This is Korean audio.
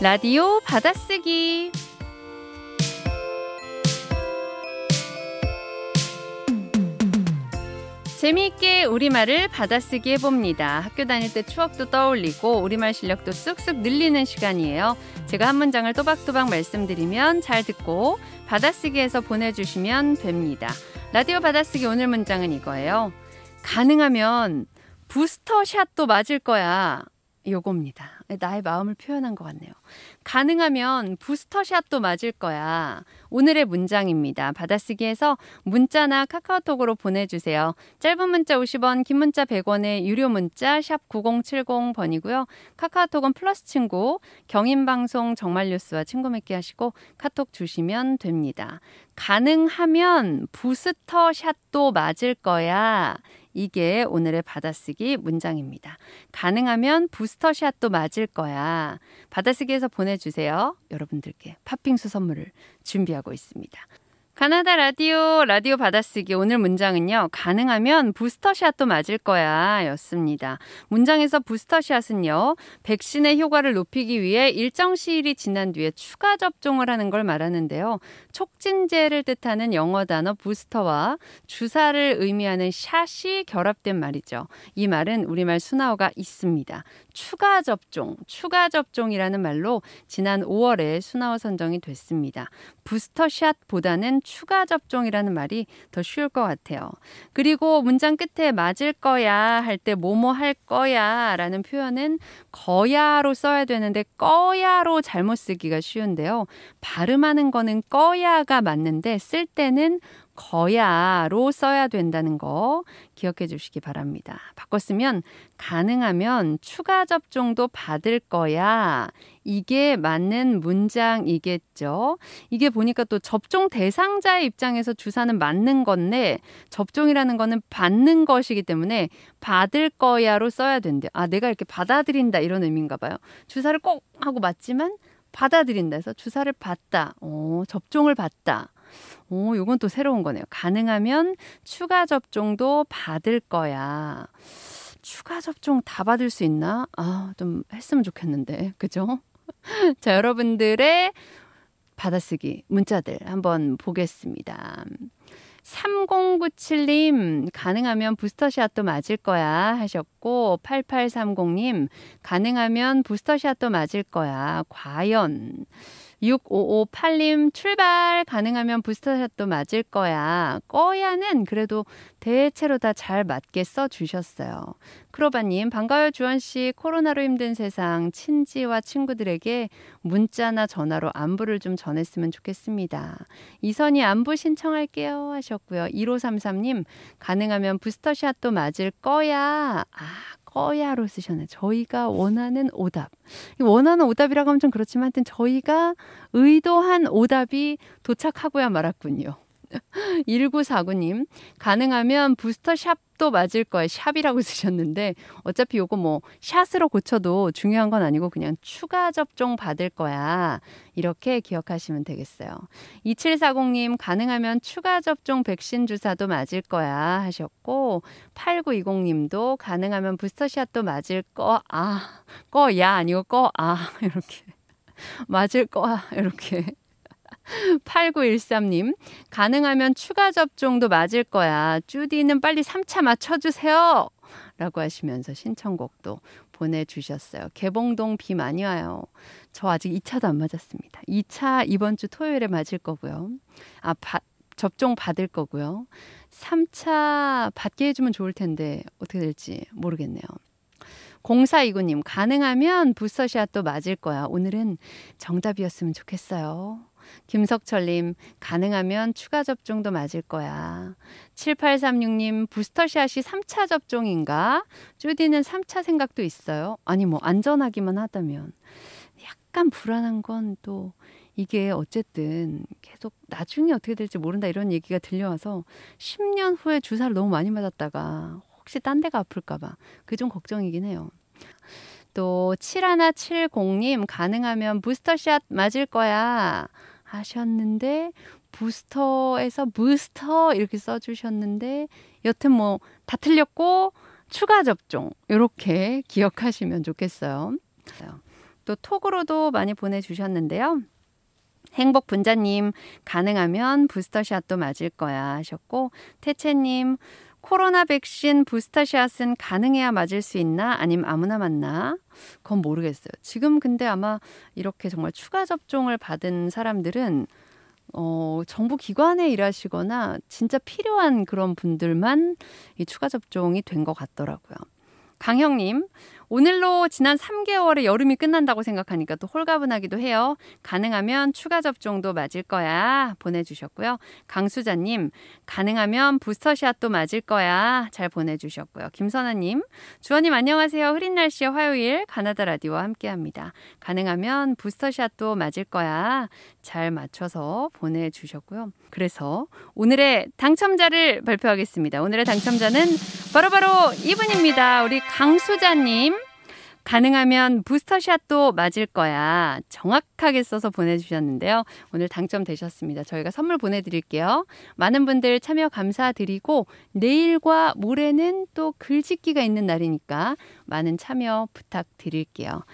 라디오 받아쓰기 재미있게 우리말을 받아쓰기 해봅니다. 학교 다닐 때 추억도 떠올리고 우리말 실력도 쑥쑥 늘리는 시간이에요. 제가 한 문장을 또박또박 말씀드리면 잘 듣고 받아쓰기에서 보내주시면 됩니다. 라디오 받아쓰기 오늘 문장은 이거예요. 가능하면 부스터샷도 맞을 거야. 요겁니다. 나의 마음을 표현한 것 같네요. 가능하면 부스터샷도 맞을 거야. 오늘의 문장입니다. 받아쓰기에서 문자나 카카오톡으로 보내주세요. 짧은 문자 50원, 긴 문자 100원의 유료 문자 샵 9070번이고요. 카카오톡은 플러스 친구, 경인방송 정말뉴스와 친구 맺기 하시고 카톡 주시면 됩니다. 가능하면 부스터샷도 맞을 거야. 이게 오늘의 받아쓰기 문장입니다. 가능하면 부스터샷도 맞을 거야. 받아쓰기에서 보내주세요. 여러분들께 팥빙수 선물을 준비하고 있습니다. 가나다 라디오 라디오 받아쓰기 오늘 문장은요. 가능하면 부스터샷도 맞을 거야 였습니다. 문장에서 부스터샷은요. 백신의 효과를 높이기 위해 일정 시일이 지난 뒤에 추가 접종을 하는 걸 말하는데요. 촉진제를 뜻하는 영어 단어 부스터와 주사를 의미하는 샷이 결합된 말이죠. 이 말은 우리말 순화어가 있습니다. 추가 접종, 추가 접종이라는 말로 지난 5월에 순화어 선정이 됐습니다. 부스터샷보다는 추가 접종이라는 말이 더 쉬울 것 같아요. 그리고 문장 끝에 맞을 거야 할 때 뭐뭐 할 거야 라는 표현은 거야로 써야 되는데 거야로 잘못 쓰기가 쉬운데요. 발음하는 거는 거야가 맞는데 쓸 때는 거야로 써야 된다는 거 기억해 주시기 바랍니다. 바꿨으면 가능하면 추가 접종도 받을 거야. 이게 맞는 문장이겠죠. 이게 보니까 또 접종 대상자의 입장에서 주사는 맞는 건데 접종이라는 거는 받는 것이기 때문에 받을 거야로 써야 된대요. 아, 내가 이렇게 받아들인다 이런 의미인가 봐요. 주사를 꼭 하고 맞지만 받아들인다 해서 주사를 받다. 어, 접종을 받다. 오, 요건 또 새로운 거네요. 가능하면 추가 접종도 받을 거야. 추가 접종 다 받을 수 있나? 아, 좀 했으면 좋겠는데. 그죠? 자, 여러분들의 받아쓰기 문자들 한번 보겠습니다. 3097님, 가능하면 부스터샷도 맞을 거야 하셨고, 8830님, 가능하면 부스터샷도 맞을 거야. 과연. 6558님 출발 가능하면 부스터샷도 맞을 거야. 꺼야는 그래도 대체로 다 잘 맞게 써주셨어요. 크로바님 반가워요 주원씨 코로나로 힘든 세상 친지와 친구들에게 문자나 전화로 안부를 좀 전했으면 좋겠습니다. 이선희 안부 신청할게요 하셨고요. 1533님 가능하면 부스터샷도 맞을 거야. 아 꺼야로 쓰셨네 저희가 원하는 오답. 원하는 오답이라고 하면 좀 그렇지만 하여튼 저희가 의도한 오답이 도착하고야 말았군요. 1949님, 가능하면 부스터샵 샵도 맞을 거예요. 샵이라고 쓰셨는데 어차피 요거 뭐 샷으로 고쳐도 중요한 건 아니고 그냥 추가 접종 받을 거야. 이렇게 기억하시면 되겠어요. 2740님 가능하면 추가 접종 백신 주사도 맞을 거야 하셨고 8920님도 가능하면 부스터샷도 맞을 거아 거야 아니고 거아 이렇게 맞을 거야 이렇게 8913님, 가능하면 추가 접종도 맞을 거야. 쭈디는 빨리 3차 맞춰주세요. 라고 하시면서 신청곡도 보내주셨어요. 개봉동 비 많이 와요. 저 아직 2차도 안 맞았습니다. 2차 이번 주 토요일에 맞을 거고요. 아, 바, 접종 받을 거고요. 3차 받게 해주면 좋을 텐데 어떻게 될지 모르겠네요. 공사이구님, 가능하면 부서샷도 맞을 거야. 오늘은 정답이었으면 좋겠어요. 김석철님, 가능하면 추가 접종도 맞을 거야. 7836 님, 부스터샷이 3차 접종인가? 쭈디는 3차 생각도 있어요. 아니, 뭐, 안전하기만 하다면. 약간 불안한 건 또, 이게 어쨌든 계속 나중에 어떻게 될지 모른다 이런 얘기가 들려와서 10년 후에 주사를 너무 많이 맞았다가 혹시 딴 데가 아플까봐. 그 좀 걱정이긴 해요. 또 7170 님 가능하면 부스터샷 맞을 거야. 하셨는데 부스터에서 부스터 이렇게 써주셨는데 여튼 뭐 다 틀렸고 추가 접종 이렇게 기억하시면 좋겠어요. 또 톡으로도 많이 보내주셨는데요. 행복 분자님 가능하면 부스터샷도 맞을 거야 하셨고 태채님 코로나 백신 부스터샷은 가능해야 맞을 수 있나? 아님 아무나 맞나? 그건 모르겠어요. 지금 근데 아마 이렇게 정말 추가 접종을 받은 사람들은 어, 정부 기관에 일하시거나 진짜 필요한 그런 분들만 이 추가 접종이 된 것 같더라고요. 강형님, 오늘로 지난 3개월의 여름이 끝난다고 생각하니까 또 홀가분하기도 해요. 가능하면 추가 접종도 맞을 거야 보내주셨고요. 강수자님 가능하면 부스터샷도 맞을 거야 잘 보내주셨고요. 김선아님 주원님 안녕하세요. 흐린 날씨의 화요일 가나다 라디오와 함께합니다. 가능하면 부스터샷도 맞을 거야 잘 맞춰서 보내주셨고요. 그래서 오늘의 당첨자를 발표하겠습니다. 오늘의 당첨자는 바로바로 이분입니다. 우리 강수자님. 가능하면 부스터샷도 맞을 거야. 정확하게 써서 보내주셨는데요. 오늘 당첨되셨습니다. 저희가 선물 보내드릴게요. 많은 분들 참여 감사드리고 내일과 모레는 또 글짓기가 있는 날이니까 많은 참여 부탁드릴게요.